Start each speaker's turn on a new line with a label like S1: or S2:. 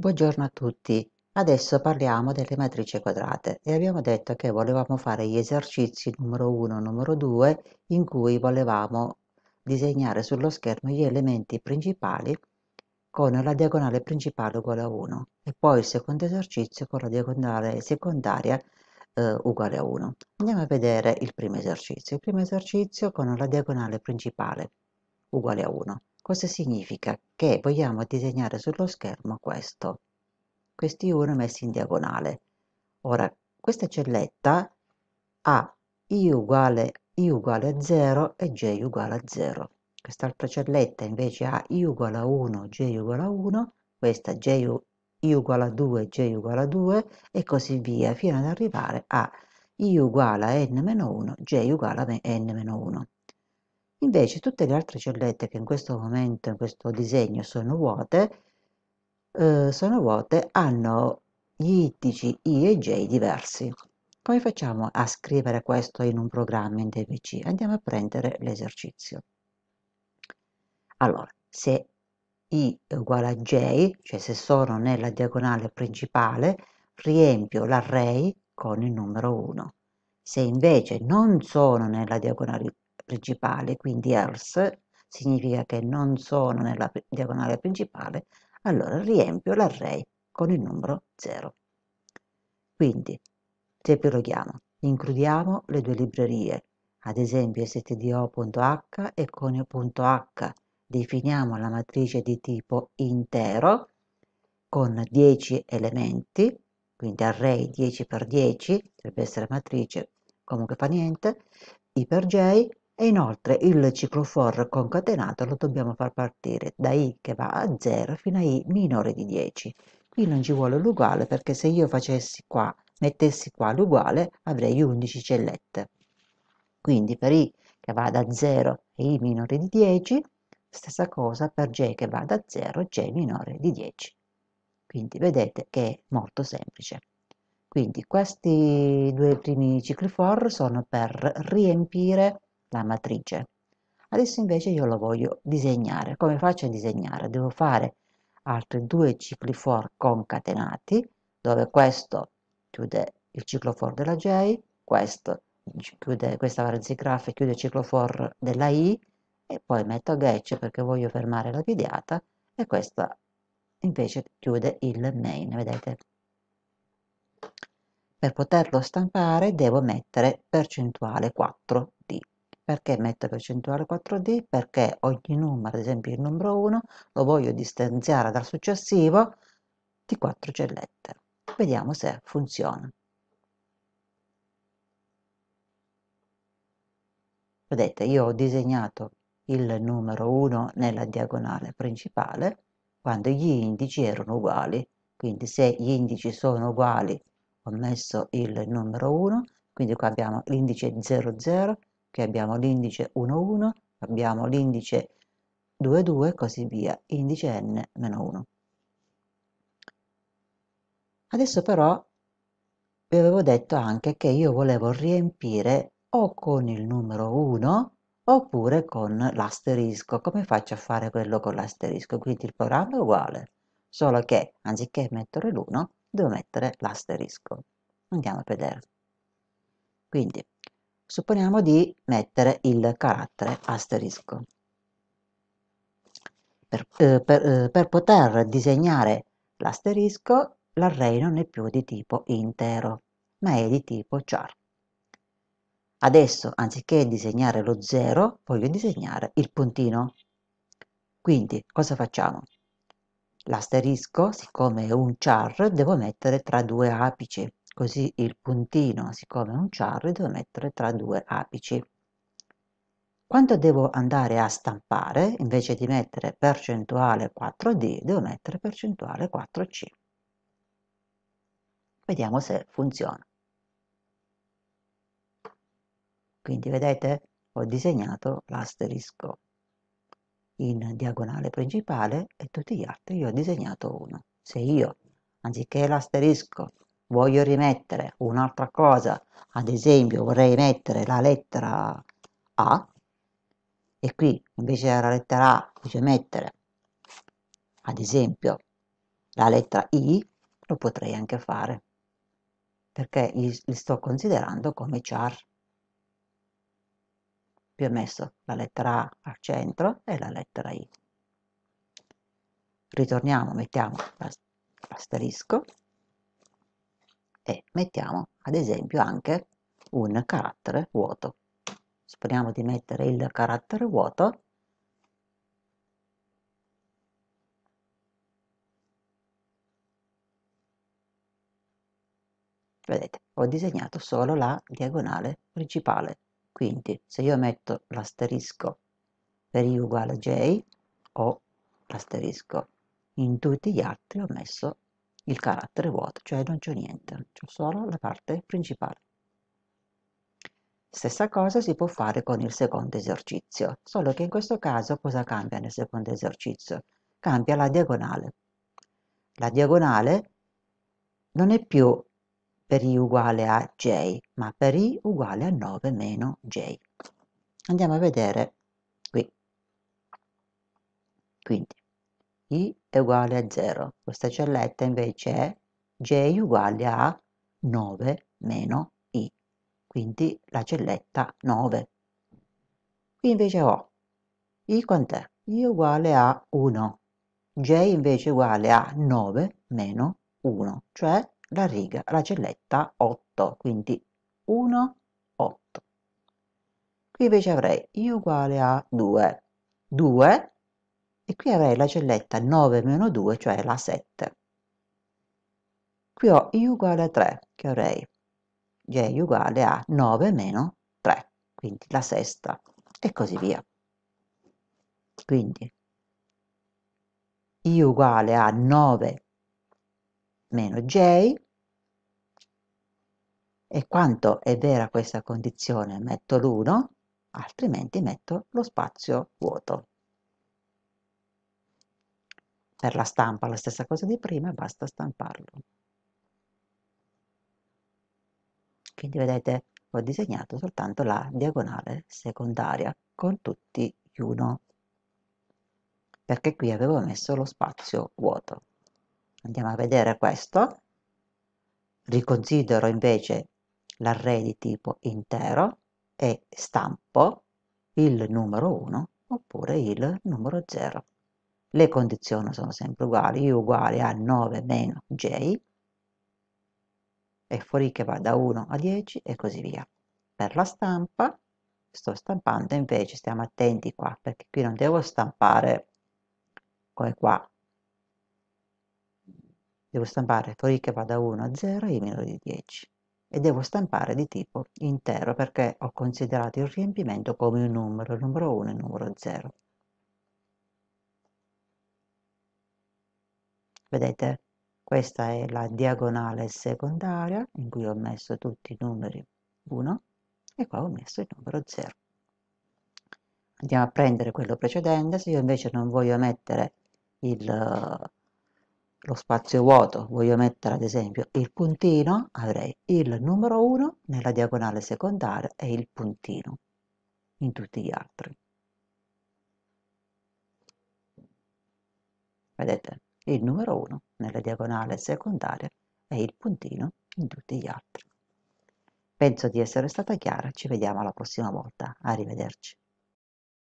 S1: Buongiorno a tutti. Adesso parliamo delle matrici quadrate e abbiamo detto che volevamo fare gli esercizi numero 1 e numero 2 in cui volevamo disegnare sullo schermo gli elementi principali con la diagonale principale uguale a 1 e poi il secondo esercizio con la diagonale secondaria eh, uguale a 1. Andiamo a vedere il primo esercizio. Il primo esercizio con la diagonale principale uguale a 1. Cosa significa che vogliamo disegnare sullo schermo questo, questi 1 messi in diagonale. Ora, questa celletta ha i uguale, i uguale a 0 e j uguale a 0. Quest'altra celletta invece ha i uguale a 1, j uguale a 1, questa j i uguale a 2, j uguale a 2 e così via fino ad arrivare a i uguale a n-1, j uguale a n-1. Invece tutte le altre cellette che in questo momento, in questo disegno, sono vuote, eh, sono vuote, hanno gli ittici I e J diversi. Come facciamo a scrivere questo in un programma in DVC? Andiamo a prendere l'esercizio. Allora, se I è uguale a J, cioè se sono nella diagonale principale, riempio l'array con il numero 1. Se invece non sono nella diagonale principali, quindi else significa che non sono nella diagonale principale, allora riempio l'array con il numero 0. Quindi, se riepiloghiamo, includiamo le due librerie, ad esempio stdo.h e conio.h, definiamo la matrice di tipo intero con 10 elementi, quindi array 10x10, dovrebbe essere matrice, comunque fa niente, i per j, e inoltre il ciclo for concatenato lo dobbiamo far partire da i che va a 0 fino a i minore di 10. Qui non ci vuole l'uguale perché se io facessi qua, mettessi qua l'uguale avrei 11 cellette. Quindi per i che va da 0 e i minore di 10, stessa cosa per j che va da 0 e j minore di 10. Quindi vedete che è molto semplice. Quindi questi due primi cicli for sono per riempire la matrice. Adesso invece io lo voglio disegnare. Come faccio a disegnare? Devo fare altri due cicli for concatenati, dove questo chiude il ciclo for della J, questo chiude questa varianza di graph chiude il ciclo for della I, e poi metto getch perché voglio fermare la videata, e questa invece chiude il main, vedete? Per poterlo stampare devo mettere percentuale 4D. Perché metto percentuale 4D? Perché ogni numero, ad esempio il numero 1, lo voglio distanziare dal successivo di 4 cellette. Vediamo se funziona. Vedete, io ho disegnato il numero 1 nella diagonale principale quando gli indici erano uguali. Quindi se gli indici sono uguali ho messo il numero 1, quindi qua abbiamo l'indice 00, che abbiamo l'indice 1,1, abbiamo l'indice 2,2 e così via, indice n-1. Adesso però vi avevo detto anche che io volevo riempire o con il numero 1 oppure con l'asterisco. Come faccio a fare quello con l'asterisco? Quindi il programma è uguale, solo che anziché mettere l'1 devo mettere l'asterisco. Andiamo a vedere. Quindi supponiamo di mettere il carattere asterisco. Per, eh, per, eh, per poter disegnare l'asterisco l'array non è più di tipo intero, ma è di tipo char. Adesso, anziché disegnare lo 0, voglio disegnare il puntino. Quindi, cosa facciamo? L'asterisco, siccome è un char, devo mettere tra due apici. Così il puntino, siccome è un ciarro, devo mettere tra due apici. Quando devo andare a stampare, invece di mettere percentuale 4D, devo mettere percentuale 4C. Vediamo se funziona. Quindi vedete, ho disegnato l'asterisco in diagonale principale e tutti gli altri io ho disegnato uno. Se io, anziché l'asterisco, voglio rimettere un'altra cosa, ad esempio vorrei mettere la lettera A e qui invece della lettera A voglio mettere ad esempio la lettera I, lo potrei anche fare perché li sto considerando come char. Qui ho messo la lettera A al centro e la lettera I. Ritorniamo, mettiamo l'asterisco e mettiamo ad esempio anche un carattere vuoto. Speriamo di mettere il carattere vuoto Vedete, ho disegnato solo la diagonale principale. Quindi se io metto l'asterisco per i uguale a j, ho l'asterisco. In tutti gli altri ho messo il carattere vuoto, cioè non c'è niente, c'è solo la parte principale. Stessa cosa si può fare con il secondo esercizio, solo che in questo caso cosa cambia nel secondo esercizio? Cambia la diagonale. La diagonale non è più per i uguale a j, ma per i uguale a 9 meno j. Andiamo a vedere qui. Quindi i è uguale a 0, questa celletta invece è j uguale a 9 meno i, quindi la celletta 9. Qui invece ho i quant'è? i uguale a 1, j invece uguale a 9 meno 1, cioè la riga, la celletta 8, quindi 1, 8. Qui invece avrei i uguale a 2, 2 e qui avrei la celletta 9 meno 2, cioè la 7. Qui ho i uguale a 3, che avrei j uguale a 9 meno 3, quindi la sesta, e così via. Quindi i uguale a 9 meno j, e quanto è vera questa condizione metto l'1, altrimenti metto lo spazio vuoto. Per la stampa la stessa cosa di prima, basta stamparlo. Quindi vedete, ho disegnato soltanto la diagonale secondaria con tutti gli 1, perché qui avevo messo lo spazio vuoto. Andiamo a vedere questo. Riconsidero invece l'array di tipo intero e stampo il numero 1 oppure il numero 0. Le condizioni sono sempre uguali, U uguale a 9 meno J, e fuori che va da 1 a 10 e così via. Per la stampa, sto stampando invece, stiamo attenti qua, perché qui non devo stampare come qua. Devo stampare fuori che va da 1 a 0 e meno di 10 e devo stampare di tipo intero perché ho considerato il riempimento come un numero, il numero 1 e il numero 0. Vedete, questa è la diagonale secondaria in cui ho messo tutti i numeri 1 e qua ho messo il numero 0. Andiamo a prendere quello precedente, se io invece non voglio mettere il, lo spazio vuoto, voglio mettere ad esempio il puntino, avrei il numero 1 nella diagonale secondaria e il puntino in tutti gli altri. Vedete? Il numero 1 nella diagonale secondaria e il puntino in tutti gli altri. Penso di essere stata chiara, ci vediamo la prossima volta, arrivederci.